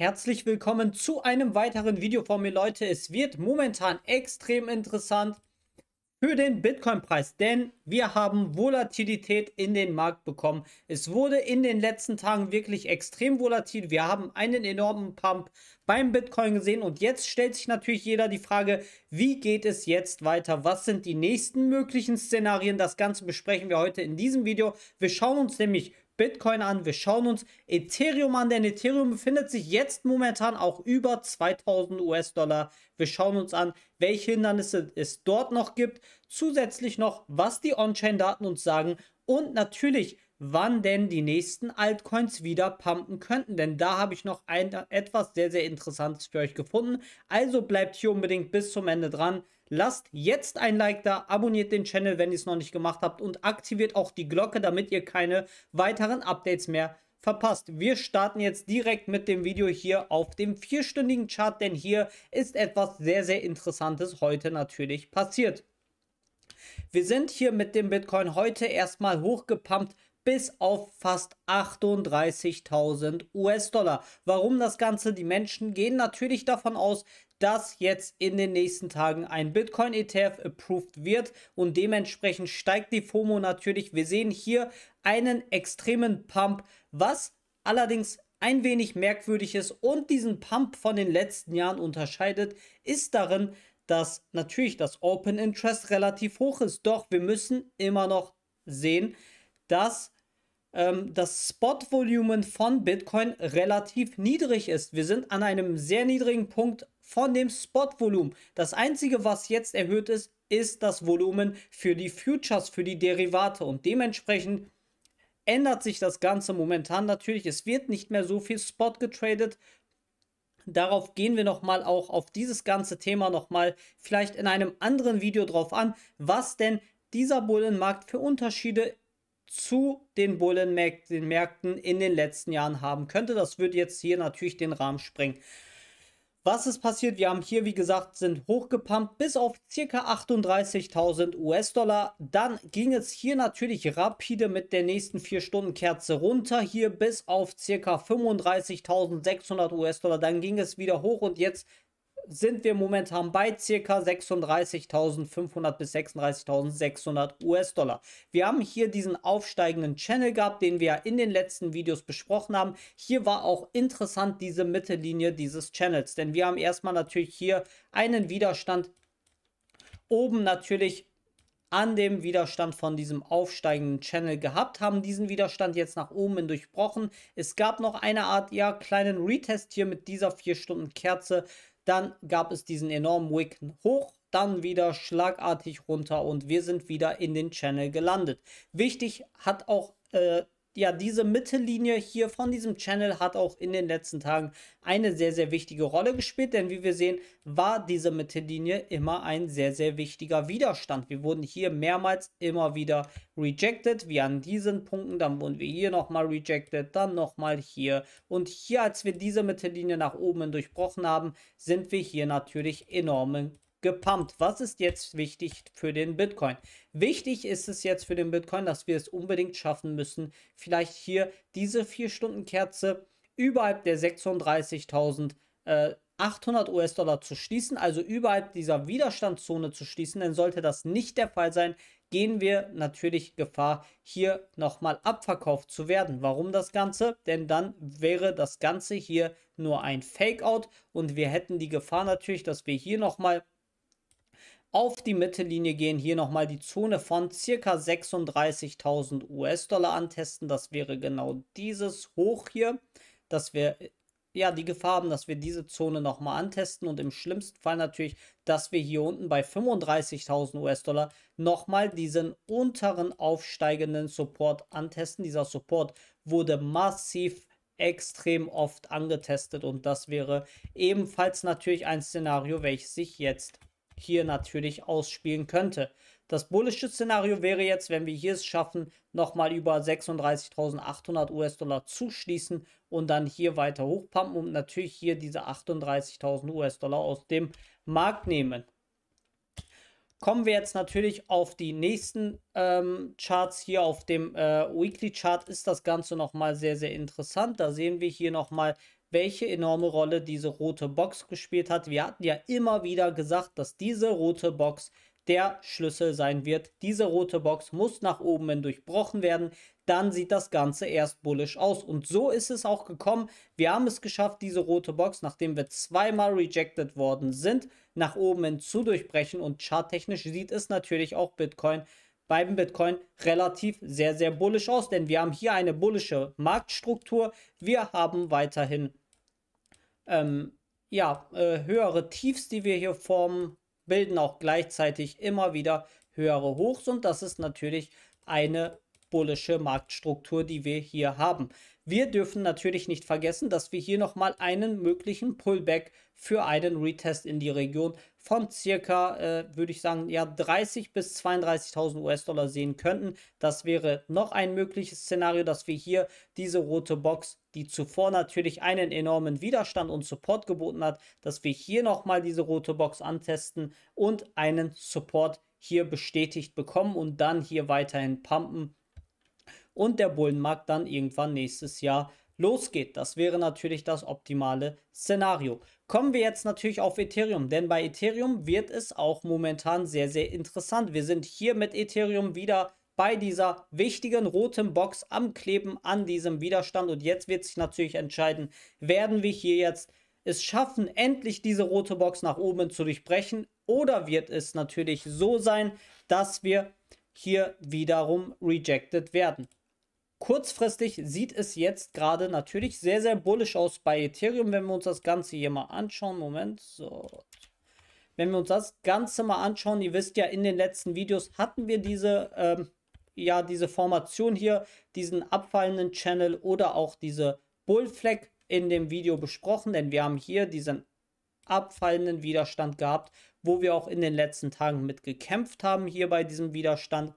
Herzlich willkommen zu einem weiteren Video von mir, Leute. Es wird momentan extrem interessant für den Bitcoin-Preis, denn wir haben Volatilität in den Markt bekommen. Es wurde in den letzten Tagen wirklich extrem volatil. Wir haben einen enormen Pump beim Bitcoin gesehen und jetzt stellt sich natürlich jeder die Frage, wie geht es jetzt weiter? Was sind die nächsten möglichen Szenarien? Das Ganze besprechen wir heute in diesem Video. Wir schauen uns nämlich Bitcoin an, wir schauen uns Ethereum an, denn Ethereum befindet sich jetzt momentan auch über 2000 US-Dollar. Wir schauen uns an, welche Hindernisse es dort noch gibt, zusätzlich noch, was die On-Chain-Daten uns sagen und natürlich wann denn die nächsten Altcoins wieder pumpen könnten. Denn da habe ich noch ein, etwas sehr, sehr Interessantes für euch gefunden. Also bleibt hier unbedingt bis zum Ende dran. Lasst jetzt ein Like da, abonniert den Channel, wenn ihr es noch nicht gemacht habt und aktiviert auch die Glocke, damit ihr keine weiteren Updates mehr verpasst. Wir starten jetzt direkt mit dem Video hier auf dem vierstündigen Chart, denn hier ist etwas sehr, sehr Interessantes heute natürlich passiert. Wir sind hier mit dem Bitcoin heute erstmal hochgepumpt bis auf fast 38.000 US-Dollar. Warum das Ganze? Die Menschen gehen natürlich davon aus, dass jetzt in den nächsten Tagen ein Bitcoin-ETF approved wird und dementsprechend steigt die FOMO natürlich. Wir sehen hier einen extremen Pump, was allerdings ein wenig merkwürdig ist und diesen Pump von den letzten Jahren unterscheidet, ist darin, dass natürlich das Open Interest relativ hoch ist. Doch wir müssen immer noch sehen, dass ähm, das Spot-Volumen von Bitcoin relativ niedrig ist. Wir sind an einem sehr niedrigen Punkt von dem Spot-Volumen. Das Einzige, was jetzt erhöht ist, ist das Volumen für die Futures, für die Derivate und dementsprechend ändert sich das Ganze momentan natürlich. Es wird nicht mehr so viel Spot getradet. Darauf gehen wir nochmal auch auf dieses ganze Thema nochmal vielleicht in einem anderen Video drauf an, was denn dieser Bullenmarkt für Unterschiede zu den Bullenmärkten in den letzten Jahren haben könnte. Das würde jetzt hier natürlich den Rahmen sprengen. Was ist passiert? Wir haben hier, wie gesagt, sind hochgepumpt bis auf ca. 38.000 US-Dollar. Dann ging es hier natürlich rapide mit der nächsten 4-Stunden-Kerze runter, hier bis auf ca. 35.600 US-Dollar. Dann ging es wieder hoch und jetzt sind wir momentan bei ca. 36.500 bis 36.600 US-Dollar. Wir haben hier diesen aufsteigenden Channel gehabt, den wir in den letzten Videos besprochen haben. Hier war auch interessant diese Mittellinie dieses Channels, denn wir haben erstmal natürlich hier einen Widerstand oben natürlich an dem Widerstand von diesem aufsteigenden Channel gehabt, haben diesen Widerstand jetzt nach oben hin durchbrochen. Es gab noch eine Art, ja, kleinen Retest hier mit dieser 4-Stunden-Kerze, dann gab es diesen enormen Wick hoch, dann wieder schlagartig runter und wir sind wieder in den Channel gelandet. Wichtig hat auch äh, ja, diese Mittellinie hier von diesem Channel hat auch in den letzten Tagen eine sehr, sehr wichtige Rolle gespielt, denn wie wir sehen, war diese Mittellinie immer ein sehr, sehr wichtiger Widerstand. Wir wurden hier mehrmals immer wieder rejected, wie an diesen Punkten, dann wurden wir hier nochmal rejected, dann nochmal hier und hier, als wir diese Mittellinie nach oben durchbrochen haben, sind wir hier natürlich enormen gepumpt. Was ist jetzt wichtig für den Bitcoin? Wichtig ist es jetzt für den Bitcoin, dass wir es unbedingt schaffen müssen, vielleicht hier diese 4-Stunden-Kerze überhalb der 36.800 äh, US-Dollar zu schließen, also überhalb dieser Widerstandszone zu schließen, denn sollte das nicht der Fall sein, gehen wir natürlich Gefahr, hier nochmal abverkauft zu werden. Warum das Ganze? Denn dann wäre das Ganze hier nur ein Fake-out und wir hätten die Gefahr natürlich, dass wir hier nochmal auf die Mittellinie gehen, hier nochmal die Zone von circa 36.000 US-Dollar antesten. Das wäre genau dieses Hoch hier, dass wir ja die Gefahr haben, dass wir diese Zone nochmal antesten und im schlimmsten Fall natürlich, dass wir hier unten bei 35.000 US-Dollar nochmal diesen unteren aufsteigenden Support antesten. Dieser Support wurde massiv extrem oft angetestet und das wäre ebenfalls natürlich ein Szenario, welches sich jetzt hier natürlich ausspielen könnte. Das bullische Szenario wäre jetzt, wenn wir hier es schaffen, nochmal über 36.800 US-Dollar zuschließen und dann hier weiter hochpumpen und natürlich hier diese 38.000 US-Dollar aus dem Markt nehmen. Kommen wir jetzt natürlich auf die nächsten ähm, Charts. Hier auf dem äh, Weekly Chart ist das Ganze nochmal sehr, sehr interessant. Da sehen wir hier nochmal welche enorme Rolle diese rote Box gespielt hat. Wir hatten ja immer wieder gesagt, dass diese rote Box der Schlüssel sein wird. Diese rote Box muss nach oben hin durchbrochen werden. Dann sieht das Ganze erst bullisch aus. Und so ist es auch gekommen. Wir haben es geschafft, diese rote Box, nachdem wir zweimal rejected worden sind, nach oben hin zu durchbrechen. Und charttechnisch sieht es natürlich auch Bitcoin beim Bitcoin relativ sehr, sehr bullisch aus, denn wir haben hier eine bullische Marktstruktur. Wir haben weiterhin ähm, ja, äh, höhere Tiefs, die wir hier formen, bilden auch gleichzeitig immer wieder höhere Hochs und das ist natürlich eine bullische Marktstruktur, die wir hier haben. Wir dürfen natürlich nicht vergessen, dass wir hier nochmal einen möglichen Pullback für einen Retest in die Region von circa, äh, würde ich sagen, ja, 30 bis 32.000 US-Dollar sehen könnten. Das wäre noch ein mögliches Szenario, dass wir hier diese rote Box, die zuvor natürlich einen enormen Widerstand und Support geboten hat, dass wir hier nochmal diese rote Box antesten und einen Support hier bestätigt bekommen und dann hier weiterhin pumpen und der Bullenmarkt dann irgendwann nächstes Jahr losgeht. Das wäre natürlich das optimale Szenario. Kommen wir jetzt natürlich auf Ethereum, denn bei Ethereum wird es auch momentan sehr, sehr interessant. Wir sind hier mit Ethereum wieder bei dieser wichtigen roten Box am Kleben an diesem Widerstand. Und jetzt wird sich natürlich entscheiden, werden wir hier jetzt es schaffen, endlich diese rote Box nach oben zu durchbrechen? Oder wird es natürlich so sein, dass wir hier wiederum rejected werden? Kurzfristig sieht es jetzt gerade natürlich sehr, sehr bullisch aus bei Ethereum, wenn wir uns das Ganze hier mal anschauen. Moment, so. Wenn wir uns das Ganze mal anschauen, ihr wisst ja, in den letzten Videos hatten wir diese, ähm, ja, diese Formation hier, diesen abfallenden Channel oder auch diese Bullfleck in dem Video besprochen, denn wir haben hier diesen abfallenden Widerstand gehabt, wo wir auch in den letzten Tagen mit gekämpft haben hier bei diesem Widerstand.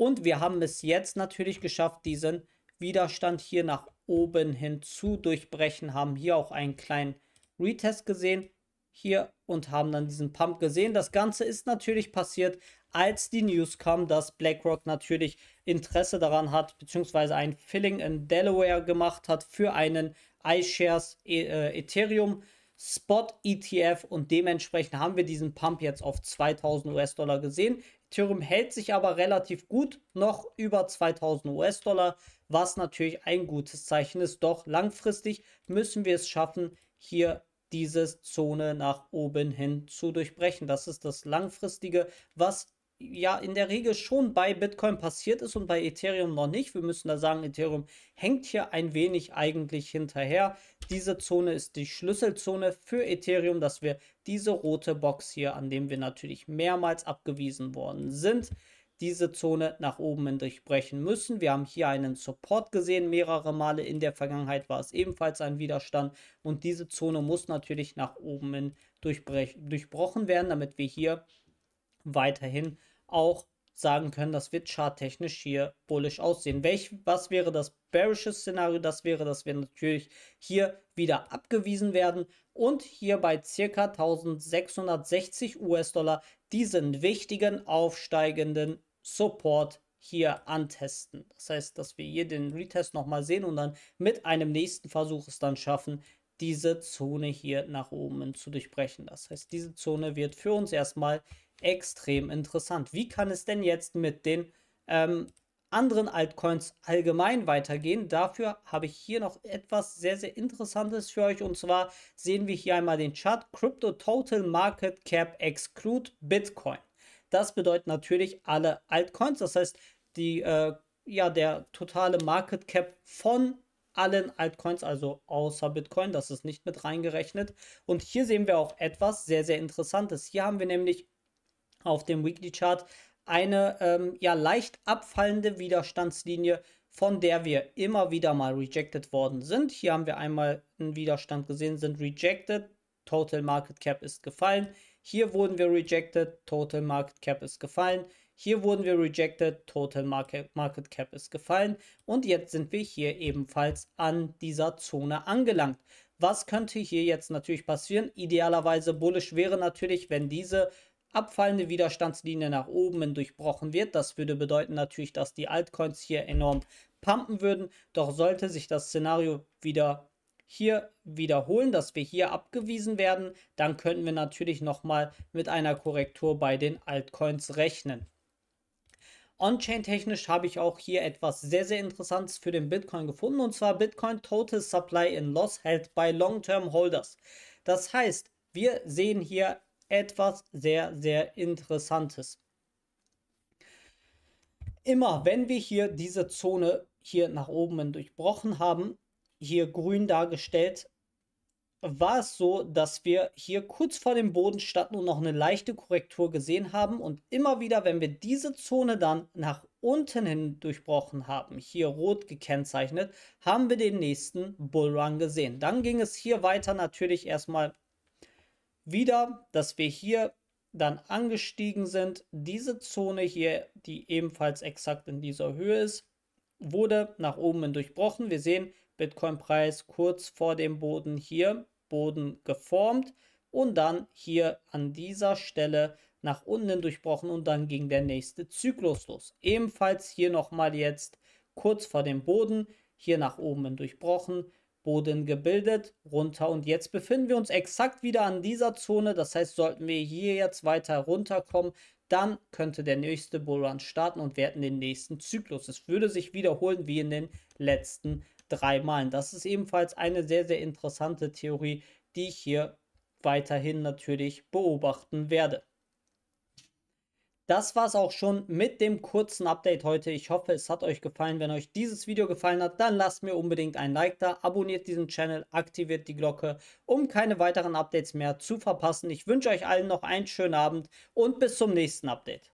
Und wir haben es jetzt natürlich geschafft, diesen Widerstand hier nach oben hin zu durchbrechen. Haben hier auch einen kleinen Retest gesehen. Hier und haben dann diesen Pump gesehen. Das Ganze ist natürlich passiert, als die News kam, dass BlackRock natürlich Interesse daran hat, beziehungsweise ein Filling in Delaware gemacht hat für einen iShares äh, Ethereum Spot ETF und dementsprechend haben wir diesen Pump jetzt auf 2000 US-Dollar gesehen. Ethereum hält sich aber relativ gut noch über 2000 US-Dollar, was natürlich ein gutes Zeichen ist. Doch langfristig müssen wir es schaffen, hier diese Zone nach oben hin zu durchbrechen. Das ist das langfristige, was ja in der Regel schon bei Bitcoin passiert ist und bei Ethereum noch nicht. Wir müssen da sagen, Ethereum hängt hier ein wenig eigentlich hinterher. Diese Zone ist die Schlüsselzone für Ethereum, dass wir diese rote Box hier, an dem wir natürlich mehrmals abgewiesen worden sind, diese Zone nach oben hin durchbrechen müssen. Wir haben hier einen Support gesehen, mehrere Male in der Vergangenheit war es ebenfalls ein Widerstand und diese Zone muss natürlich nach oben hin durchbrochen werden, damit wir hier weiterhin auch sagen können, das wird charttechnisch hier bullisch aussehen. Welch, was wäre das bearische Szenario? Das wäre, dass wir natürlich hier wieder abgewiesen werden und hier bei circa 1660 US-Dollar diesen wichtigen aufsteigenden Support hier antesten. Das heißt, dass wir hier den Retest nochmal sehen und dann mit einem nächsten Versuch es dann schaffen, diese Zone hier nach oben zu durchbrechen. Das heißt, diese Zone wird für uns erstmal extrem interessant. Wie kann es denn jetzt mit den ähm, anderen Altcoins allgemein weitergehen? Dafür habe ich hier noch etwas sehr, sehr Interessantes für euch. Und zwar sehen wir hier einmal den Chart Crypto Total Market Cap Exclude Bitcoin. Das bedeutet natürlich alle Altcoins, das heißt die, äh, ja, der totale Market Cap von allen Altcoins, also außer Bitcoin, das ist nicht mit reingerechnet. Und hier sehen wir auch etwas sehr, sehr Interessantes. Hier haben wir nämlich auf dem Weekly Chart eine ähm, ja leicht abfallende Widerstandslinie, von der wir immer wieder mal rejected worden sind. Hier haben wir einmal einen Widerstand gesehen, sind rejected, Total Market Cap ist gefallen. Hier wurden wir rejected, Total Market Cap ist gefallen. Hier wurden wir rejected, Total Market, Market Cap ist gefallen. Und jetzt sind wir hier ebenfalls an dieser Zone angelangt. Was könnte hier jetzt natürlich passieren? Idealerweise bullisch wäre natürlich, wenn diese abfallende Widerstandslinie nach oben durchbrochen wird. Das würde bedeuten natürlich, dass die Altcoins hier enorm pumpen würden. Doch sollte sich das Szenario wieder hier wiederholen, dass wir hier abgewiesen werden, dann könnten wir natürlich nochmal mit einer Korrektur bei den Altcoins rechnen. On-Chain technisch habe ich auch hier etwas sehr, sehr Interessantes für den Bitcoin gefunden und zwar Bitcoin Total Supply in Loss held by Long-Term Holders. Das heißt, wir sehen hier etwas sehr, sehr Interessantes. Immer wenn wir hier diese Zone hier nach oben hin durchbrochen haben, hier grün dargestellt, war es so, dass wir hier kurz vor dem Boden statt nur noch eine leichte Korrektur gesehen haben und immer wieder, wenn wir diese Zone dann nach unten hin durchbrochen haben, hier rot gekennzeichnet, haben wir den nächsten Bullrun gesehen. Dann ging es hier weiter natürlich erstmal wieder, dass wir hier dann angestiegen sind. Diese Zone hier, die ebenfalls exakt in dieser Höhe ist, wurde nach oben hin durchbrochen. Wir sehen Bitcoin-Preis kurz vor dem Boden hier, Boden geformt und dann hier an dieser Stelle nach unten durchbrochen und dann ging der nächste Zyklus los. Ebenfalls hier nochmal jetzt kurz vor dem Boden, hier nach oben hin durchbrochen Boden gebildet, runter und jetzt befinden wir uns exakt wieder an dieser Zone, das heißt, sollten wir hier jetzt weiter runterkommen, dann könnte der nächste Bullrun starten und wir hätten den nächsten Zyklus. Es würde sich wiederholen wie in den letzten drei Malen. Das ist ebenfalls eine sehr, sehr interessante Theorie, die ich hier weiterhin natürlich beobachten werde. Das war es auch schon mit dem kurzen Update heute. Ich hoffe, es hat euch gefallen. Wenn euch dieses Video gefallen hat, dann lasst mir unbedingt ein Like da, abonniert diesen Channel, aktiviert die Glocke, um keine weiteren Updates mehr zu verpassen. Ich wünsche euch allen noch einen schönen Abend und bis zum nächsten Update.